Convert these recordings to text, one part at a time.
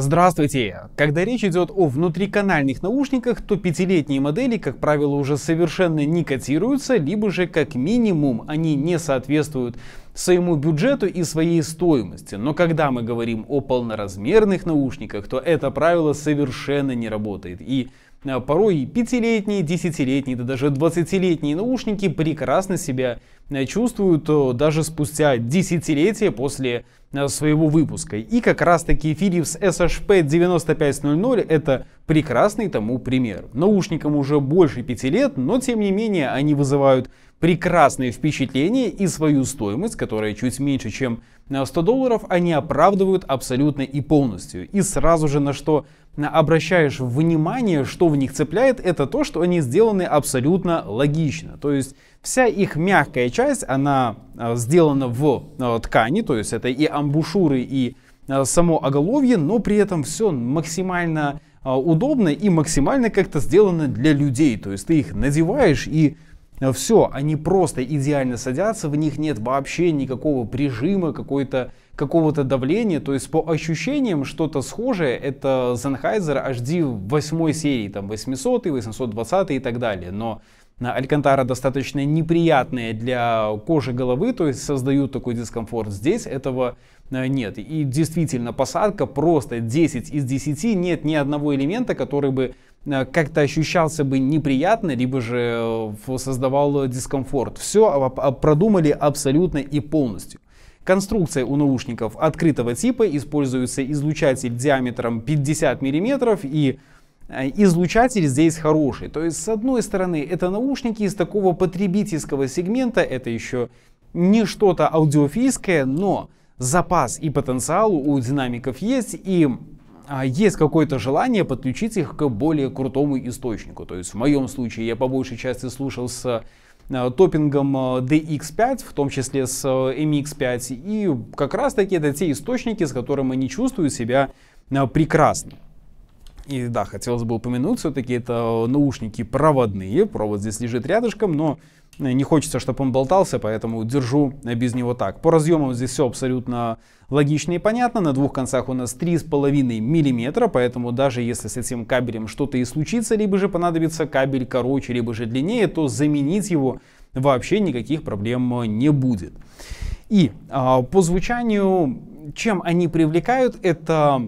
Здравствуйте! Когда речь идет о внутриканальных наушниках, то пятилетние модели, как правило, уже совершенно не котируются, либо же как минимум они не соответствуют своему бюджету и своей стоимости. Но когда мы говорим о полноразмерных наушниках, то это правило совершенно не работает. И а, порой пятилетние, десятилетние, да даже двадцатилетние наушники прекрасно себя Э, чувствуют э, даже спустя десятилетия после э, своего выпуска. И как раз таки Philips SHP 9500 это прекрасный тому пример. Наушникам уже больше пяти лет, но тем не менее они вызывают прекрасные впечатления и свою стоимость, которая чуть меньше, чем 100 долларов, они оправдывают абсолютно и полностью. И сразу же на что обращаешь внимание, что в них цепляет, это то, что они сделаны абсолютно логично. То есть Вся их мягкая часть, она э, сделана в э, ткани, то есть это и амбушюры, и э, само оголовье, но при этом все максимально удобно и максимально как-то сделано для людей. То есть ты их надеваешь и все, они просто идеально садятся, в них нет вообще никакого прижима, какой-то какого-то давления, то есть по ощущениям что-то схожее, это Sennheiser HD 8 серии, там 800, 820 и так далее, но Алькантара достаточно неприятные для кожи головы, то есть создают такой дискомфорт. Здесь этого э, нет. И действительно, посадка просто 10 из 10, нет ни одного элемента, который бы э, как-то ощущался бы неприятно, либо же э, создавал дискомфорт. Все продумали абсолютно и полностью. Конструкция у наушников открытого типа, используется излучатель диаметром 50 мм и Э, излучатель здесь хороший. То есть, с одной стороны, это наушники из такого потребительского сегмента, это еще не что-то аудиофильское, но запас и потенциал у динамиков есть, и а, есть какое-то желание подключить их к более крутому источнику. То есть в моем случае я по большей части слушал с э, топпингом э, DX5, в том числе с MX5, и как раз таки это те источники, с которыми они чувствуют себя прекрасно. И да, хотелось бы упомянуть, все-таки это наушники проводные, провод здесь лежит рядышком, но э, не хочется, чтобы он болтался, поэтому держу э, без него так. По разъемам здесь все абсолютно логично и понятно. На двух концах у нас 3,5 мм, поэтому даже если с этим кабелем что-то и случится, либо же понадобится кабель короче, либо же длиннее, то заменить его вообще никаких проблем э, не будет. И а, по звучанию, чем они привлекают, это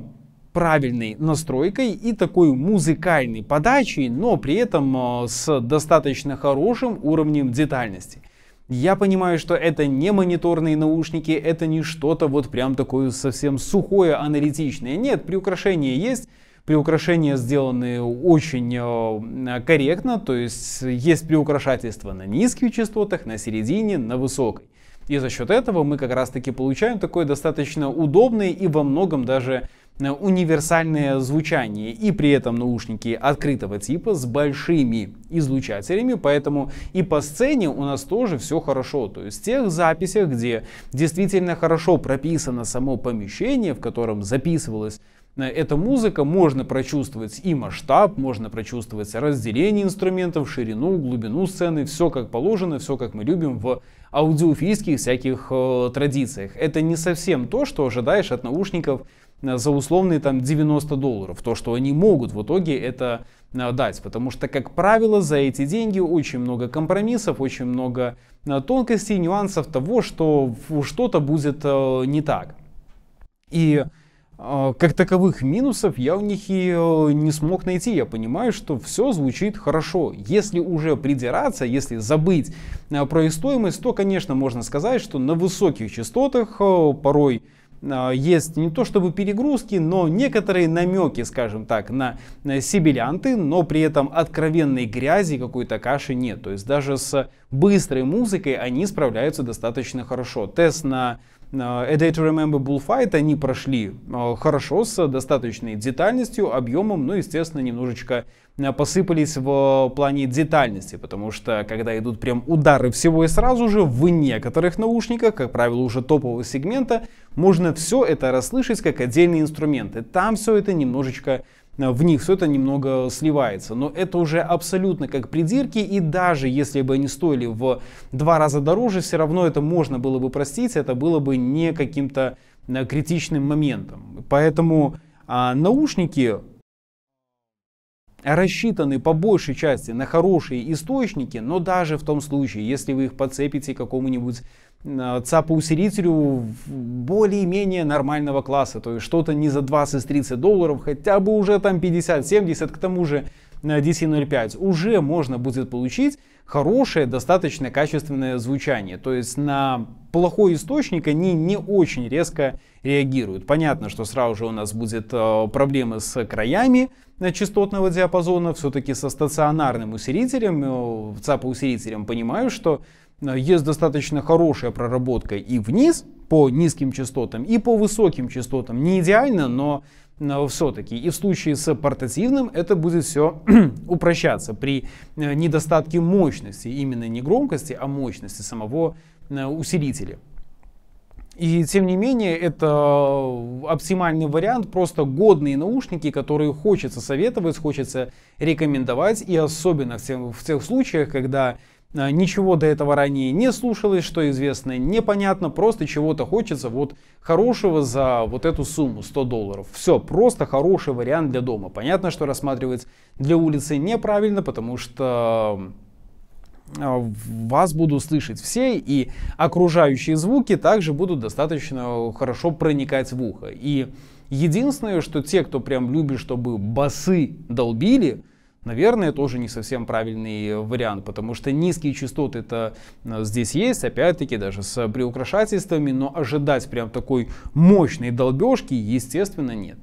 правильной настройкой и такой музыкальной подачей, но при этом э, с достаточно хорошим уровнем детальности. Я понимаю, что это не мониторные наушники, это не что-то вот прям такое совсем сухое, аналитичное. Нет, приукрашение есть, приукрашения сделаны очень э, корректно, то есть э, есть приукрашательство на низких частотах, на середине, на высокой. И за счет этого мы как раз-таки получаем такое достаточно удобное и во многом даже э, универсальное звучание и при этом наушники открытого типа с большими излучателями, поэтому и по сцене у нас тоже все хорошо. То есть в тех записях, где действительно хорошо прописано само помещение, в котором записывалось эта музыка, можно прочувствовать и масштаб, можно прочувствовать разделение инструментов, ширину, глубину сцены, все как положено, все как мы любим в аудиофильских всяких э, традициях. Это не совсем то, что ожидаешь от наушников э, за условные там 90 долларов. То, что они могут в итоге это э, дать, потому что, как правило, за эти деньги очень много компромиссов, очень много э, тонкостей, нюансов того, что что-то будет не так. И а, как таковых минусов я у них и э, не смог найти. Я понимаю, что все звучит хорошо. Если уже придираться, если забыть э, про их стоимость, то, конечно, можно сказать, что на высоких частотах э, порой есть не то чтобы перегрузки, но некоторые намеки, скажем так, на сибилянты, но при этом откровенной грязи какой-то каши нет. То есть даже с быстрой музыкой они справляются достаточно хорошо. Тест на A Day to Remember Bullfight они прошли а, хорошо, с достаточной детальностью, объемом, ну, естественно, немножечко а, посыпались в плане детальности, потому что когда идут прям удары всего и сразу же, в некоторых наушниках, как правило, уже топового сегмента, можно все это расслышать как отдельные инструменты. Там все это немножечко в них все это немного сливается. Но это уже абсолютно как придирки, и даже если бы они стоили в два раза дороже, все равно это можно было бы простить, это было бы не каким-то э, критичным моментом. Поэтому а, наушники рассчитаны по большей части на хорошие источники, но даже в том случае, если вы их подцепите какому-нибудь э, цапу более-менее нормального класса, то есть что-то не за 20-30 долларов, хотя бы уже там 50-70, к тому же DC05, уже можно будет получить хорошее, достаточно качественное звучание. То есть на плохой источник они не очень резко реагируют. Понятно, что сразу же у нас будет э, проблемы с краями частотного диапазона, все-таки со стационарным усилителем, э, ЦАПа-усилителем понимаю, что э, есть достаточно хорошая проработка и вниз по низким частотам, и по высоким частотам. Не идеально, но все-таки. И в случае с портативным это будет все упрощаться при э, недостатке мощности, именно не громкости, а мощности самого э, усилителя. И тем не менее, это э, оптимальный вариант, просто годные наушники, которые хочется советовать, хочется рекомендовать, и особенно в тех, в тех случаях, когда а, ничего до этого ранее не слушалось, что известно непонятно, просто чего-то хочется вот хорошего за вот эту сумму 100 долларов. Все, просто хороший вариант для дома. Понятно, что рассматривается для улицы неправильно, потому что а, вас будут слышать все, и окружающие звуки также будут достаточно хорошо проникать в ухо. И единственное, что те, кто прям любит, чтобы басы долбили, Наверное, тоже не совсем правильный вариант, потому что низкие частоты это э, здесь есть, опять-таки даже с приукрашательствами, но ожидать прям такой мощной долбежки, естественно, нет.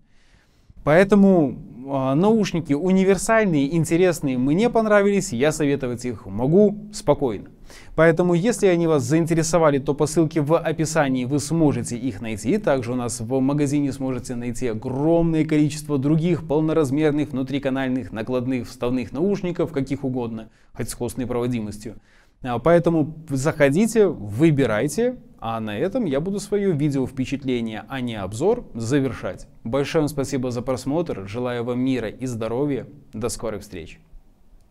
Поэтому а, наушники универсальные, интересные, мне понравились, я советовать их могу спокойно. Поэтому, если они вас заинтересовали, то по ссылке в описании вы сможете их найти. Также у нас в магазине сможете найти огромное количество других полноразмерных внутриканальных накладных вставных наушников, каких угодно, хоть с костной проводимостью. А, поэтому заходите, выбирайте, а на этом я буду свое видео впечатление, а не обзор, завершать. Большое вам спасибо за просмотр, желаю вам мира и здоровья, до скорых встреч!